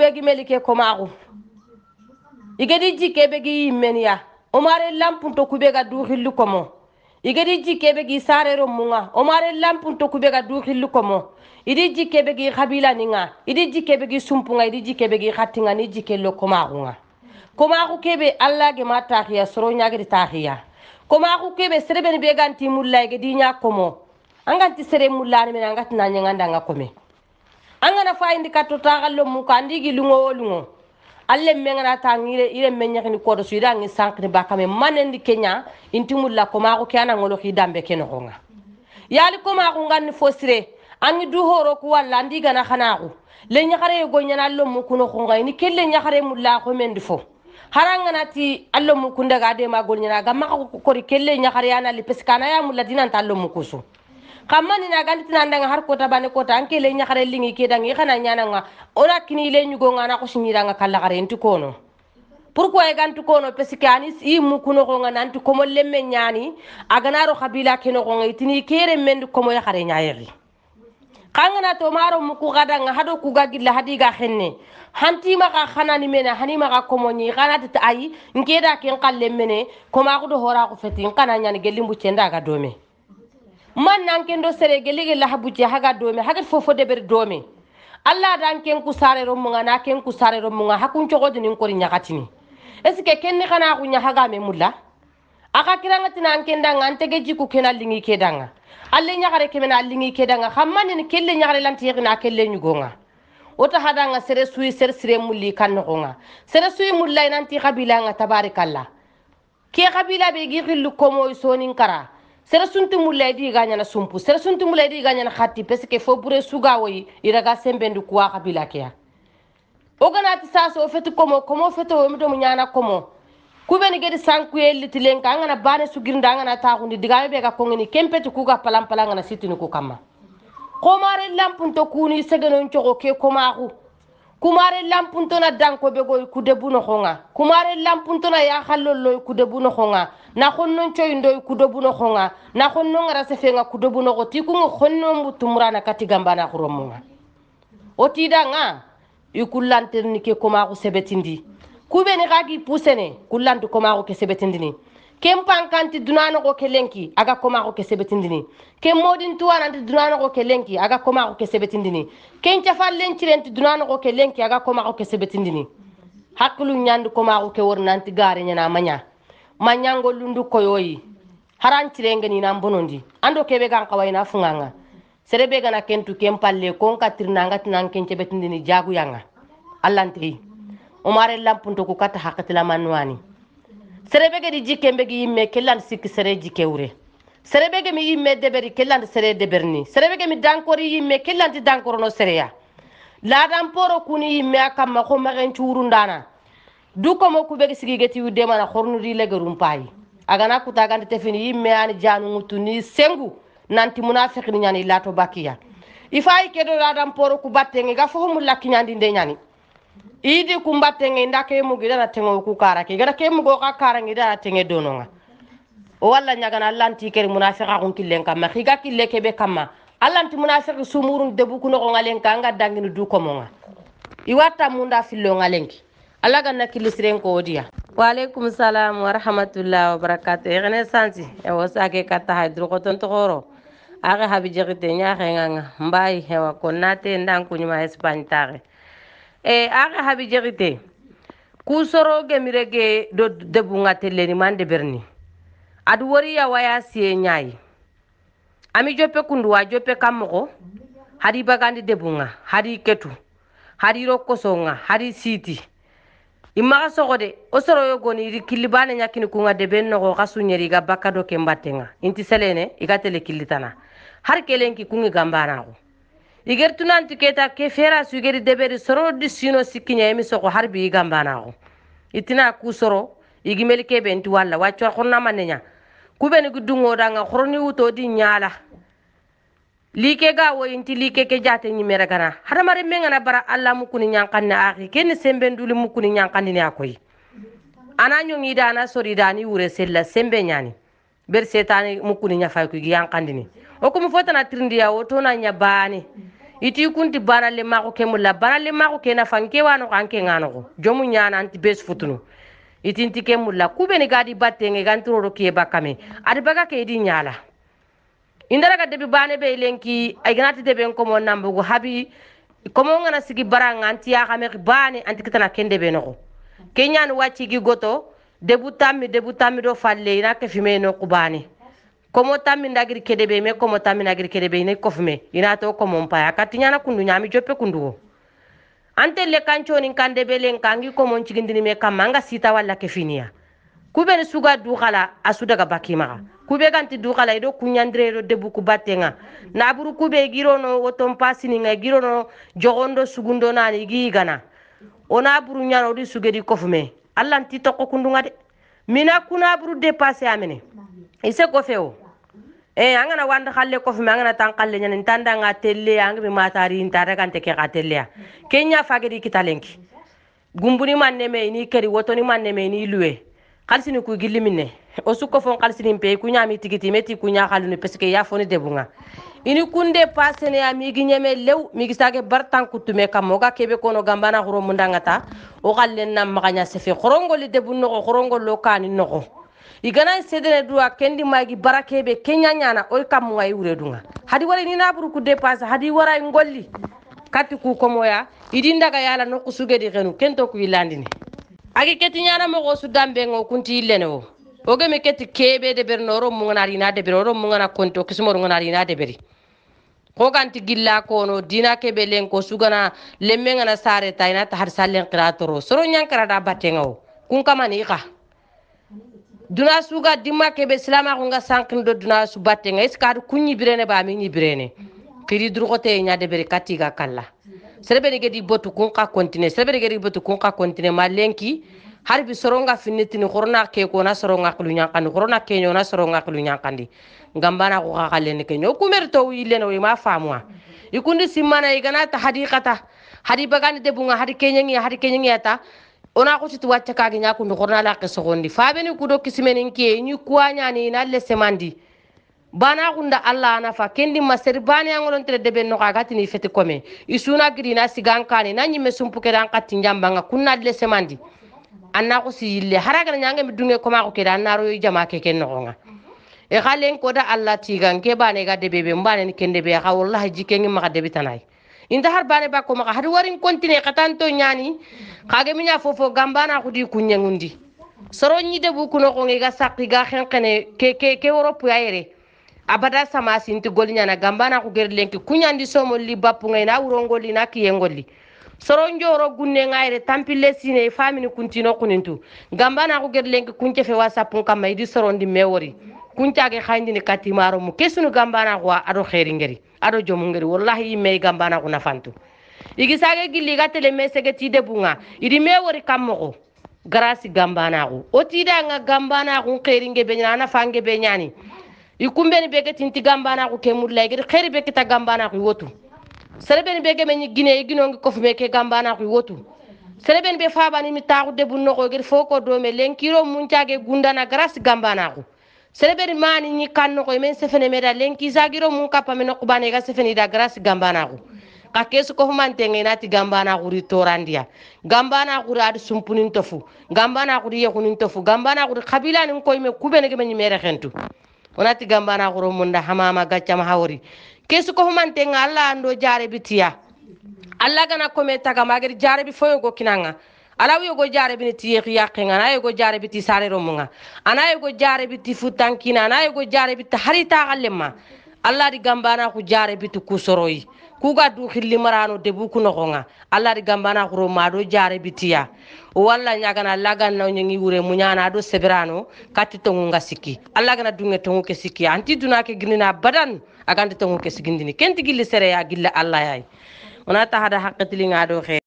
begi melike ko maaxu igedi jike begi yimmen ya omare lampunto kubega duxillu komo igedi jike begi sarero munga omare lampunto kubega duxillu komo idi jike begi xabilaninga idi jike begi sumpunga idi jike begi xattinga ni jike lo komaxunga komaxu kebe alla ge ma taxiya soro ñagedi taxiya komaxu kebe serebeni be ganti mulla igedi ña komo anganti sere mullani mene angatina ñegandanga kome angana fayindi katto taxallo mu ka andi gilungo lungo alle mengana ta ngire ire menyakini kodo su idangi sankni bakame manendi kenya inti mulla ko maako ke ana ngolo hidambe ke noxonga yali ko maako nganni fo sire angi du horo ku walla andi gana xanaxu le ñaxare e e go ñana lomu kuno xonga ini ke le ñaxare mulla ko mendi fo haranganati allomu kundaga dema gol ñana ga maxa kori ke le ñaxare yana li parce que ana ya mulla dinanta allomu kusu xammani naganti tinandanga har kota bane kota anke le ñaxare lingi kedangi xana ñananga ona kini le ñugonga na xosiñiranga kallaxare nti kono pourquoi gantu kono parce que ani i mukunoxonga nanti komo lemme ñani aganaro xabila kenoxonga itini kere mendi komo yaxare ñayexi xangana to maro muku xadanga hado kuga gilla hadiga xenne hantimaxa xanani mene hanimaxa komoñi xanatita ayi nkeda ken xalle mene komaxudo horaxu feti n xana ñani gellimbu cendaga dome man nan ken sere gele gele habuje haga dome haga fofo de ber dome allah dan ken ku sare ro munga na ken ku sare ro munga hakun cogo din ko ri nyakatini eske ken ni kana ku nyahaga me mulla aka kiranga tinan ken danga antege jiku kena lingi kedanga alle nyagare kemena lingi kedanga khamman ni kelle nyagare lanti yigna kelle nyugonga wota hadanga sere suyi sere sire mulli kannogonga sere suyi mullay nanti kabilanga tabarikallah ke kabila be gi xillu komoy sonin kara sera sunti mulaidi ganyana sumpu sera sunti mulaidi ganyana khati parce que fo bure suga woyi iraga sembendi kuwa kabila kya oganati sasa o feti komo komo fete o mido munyana komo kubeni gedi sanku yelitilen ka angana bane ngana angana taxundi digame be ga kongini kempeti kuga palampala ngana sitini kama kamma komare lampunto kuni segenon cogo ke komaxu kumare lampuntona dankobe goy kudebu noxonga kumare lampuntona yaxallolloy kudebu noxonga na xonnon coyindoy kudebu noxonga na xonnon ngara se sefenga kudebu noxo ti kati xonnon butumurana katigambana xuromunga wo tidanga i kullanterni ke komaxu sebetindi kubeni xa gi pusene kullanti komaxu ke sebetindini ken pankanti dunanogo kelenki aga komago ke sebetindini ken modintuwananti dunanogo kelenki aga komago ke sebetindini ken cafallencirenti dunanogo kelenki aga komago ke sebetindini hakkilu ñandi komago ke wori nanti gare ñana maña mañango lundu koyoyi harancirengeni nan bonondi ando kebe gan kawayina funganga sere be gana kentu ken palle kon katirnangati nan ken cebetindini jaguyanga allantei umare lampunto ku kata hakkatilamannuwani serebe di jikembe yimme kellan sikki sere jikewre serebe mi yimme deberi kellan sere deberni serebege mi dankori yimme kellan ti dankorono sereya ladan poro kuni yimme akamma ko magen curundana du komo kubege sigigeti udemana hornudi legerum payi agana kuta gande tefini yimme ani janu ngutu ni sengu nanti munafiqini ñani lato bakkiya ifayi kedo ladan poro ku battenge ga fohomu lakkiñandi nde ñani idi kumba tenge nda ke mugida na tengo ku kara ke gara ke mugo ka kara ngida na tenge dononga walla nyagana allanti kere munafiqa kun killen kamma xiga kille kebe kamma allanti munafiqi sumurun debu kuno ko ngalen ka anga dangini du komonga iwatta munda fillo ngalenki alla ganna kilisiren ko odiya waaleykum salam warahmatullah wabarakatu egene sansi ewo sake katta hay durkoton togoro axe habijexite ñaxenganga mbayi hewa kon nate ndan kuñuma espagne taxe e habi habijexite ku soro gemirege do debunga telleni mande berni adu wariya waya siye ñayi ami joppe kunduwa joppe kam moxo hadi bagandi debunga hadi ketu hadi rokosonga kosonga hadi siiti imaxa soxo de wo soroyo goni idi killi bane ñakkini deben noxo xa suñeri iga bakka do inti selene iga tele har kelen kungi gambanaxu I igertu nanti keta ke fera su igeri deberi soro di sino bi emi soko harbi I itina ku soro i igimeli kebe nti wala walla waccor xurnamanneña kubeni gu dungodanga xoroni wuto di ñala like ga woyinti like ke jate ñimere gana hadamaren me ngana bara alla mukkuni ñankanne axi keni semben duli mukkuni ñankandine a koyi ana ñongidana soridani wure sella sembe ñani ber setani mukkuni ñafay kuy gi yankandini o komi fotana tirindiya wo tona ña baani iti kunti bana lemaxu ke mulla bana lemaxu ke nafan ke wanoxo an ke ŋanoxo jomu ñana anti bes futunu itinti ke mulla kubeni gadi battenge gantiroro kiye bakkame adi baga ke idi ñala indaraga debi bane be lenki aiganati deben komo nambugu habi komo ngana sigi baranga anti yaxame bane anti kitana ken debe noxo ke ñani waccigi goto debu tammi debu do falle ina ke fime no kubani komo tammi ndagiri kedebe me komo tammi nagiri kedebe ina kofume ina to komon paya kati nyana kundu nyami jope kundu ante le kancho kanconin kandebe len kangi komon cigindinime me kamanga sita walla kefiniya kubeni suga du khala su daga bakima kube ganti du dukala ido kuñandiredo debuku na buru kube girono woton pasininga girono jogondo sugundo nani igi yigana ona buru ñana odi sugedi ko kofume allah nti tokko kundunga de mina kunaburu dépassé amene ise ko fewo e an gana wanda xalle kofume an gana tan xalle ñani ntandanga telleya angabe matari ntare kante ke xa telleya ke ña fagedi kitalenki gumbuni manne me ini keri wotoni manne me ini luwe xalisini ku gilli minne o sukko fon xalisinin pe ku ñami tigiti meti ku ñaxaluni parce que ya foni debunga ini kunde pasene ya ñeme lew migi sage bar tankutume kamma oga kebe kono gambana xuro mundangata o xallen na maxaña sefe xorongoli debun noxo xorongol kani noxo igana sedene duwa kendi magi bara kebe kenya ñana oy kammunga i wuredunga hadi wara ni naburu ku dépasse hadi wara ngolli kati ku komoya idin daga yala noxu sugedi xenu kento ku i agi keti ñanama ko suddan ɓe o kunti illene o ogemi keti keɓe deɓeri no oro mugana rina deɓeri oro mugana konti o kisumorugana rina deɓeri hoganti gilla kono dina keɓe len ko sugana lemme gana sare ta inata har sallen kira toro soro ñankarada battenga o kun kamani ka duna suga dimma keɓe silama kunga sankindo duna su battenga est ce que adi kun ñibirene bami ñibirene kiri durgote ñadeɓeri kattiga kalla serebe gedi botu kun ka kontine serebe gedi botu kun kontine malenki har bi soronga finnitini horona ke ko na soronga kulu nyankandi horona ke nyo na soronga kulu nyankandi ngambana ko ka kalene ke nyo kumer to wile no ma famwa ikundi simana igana ta hadiqata hadi bagani de bunga hadi kenyangi hadi kenyangi ata ona ko tutu wacce kagi nyakundu horona la ke sogondi fabeni kudo kismenin ke ni kuanya ni na le semandi bana kunda allah na fa kendi maseri bani an debe no kaga tini fete kome isuna giri na sigan na nyime sumpu kera an nga kunna dile semandi anna ko si yille haraga nyanga mi koma ko kera anna ro jama ke ken no e khalen ko da allah tigan ke bane ga debe be mbane ni kende be ha wallahi jikengi ma debe tanai inda har bane ba ko ma har warin kontine katanto nyani kage minya fofo gambana ko di kunyengundi soro nyi debu kuno ko ngi ga sakki ga khenkene ke ke ke europe ya abada sama sinti golñana gambana ku ger lenki kuñandi somolli bappunga ina wurongolli na kiyengolli soron joro gunne ngayre tampille sine famini kuntino kunintu gambana ku ger lenki kunce fe wasappun kamma idi sorondi mewori kuncage hayndini kattimaro mu kesunu gambana kuwa aɗo xeeri ngeri aɗo jomu ngeri wallahi immei gambana ku nafantu igi sage gilli ga tele me sege bunga idi me wori kammogo garasi gambana ku o tida nga gambana ku xeeri nge be fange be ñani ikumbeni bege tinti gambana ku ke mulla igir kheri be kita gambana ku wotu serebeni bege me gine igino ngi kofu me ke gambana ku wotu serebeni be fabani mi taxu debu noxo igir foko do me lenkiro muncage gundana gras gambana ku serebeni mani ni kan noxo men sefene me da lenki zagiro mun kapa me noxu bane ga sefene da gras gambana ku ka kesu kofu mantenge nati gambana xuri torandiya gambana xuri adi sumpunin tofu gambana xuri yexunin tofu gambana xuri xabila nin koyme kubenege me ñimere xentu wonati gambana xuro munda hamama gaccam xawori ke ko fumantenga alla ando jarebi tiya alla gana kome tagama gedi jarebi foyogo kinanga ala yogo jarebini ti yexi yaqenga ana yogo jarebi ti sareromunga ana yogo jarebi ti futankina ana yogo jarebi ti haritaxallema alla di gambana ku jarebi ti kusoroyi kuga du xilli marano debu kunoxonga alla di gambana xuro maado jare bitiya walla ñagana laganna ñangi wure muñana do seberano katti tongu nga sikki alla gana dunge tongu ke sikki anti duna ke ginina badan agandi tongu ke sigindini kenti gilli sere ya gilla alla yay onata hada haqqatili do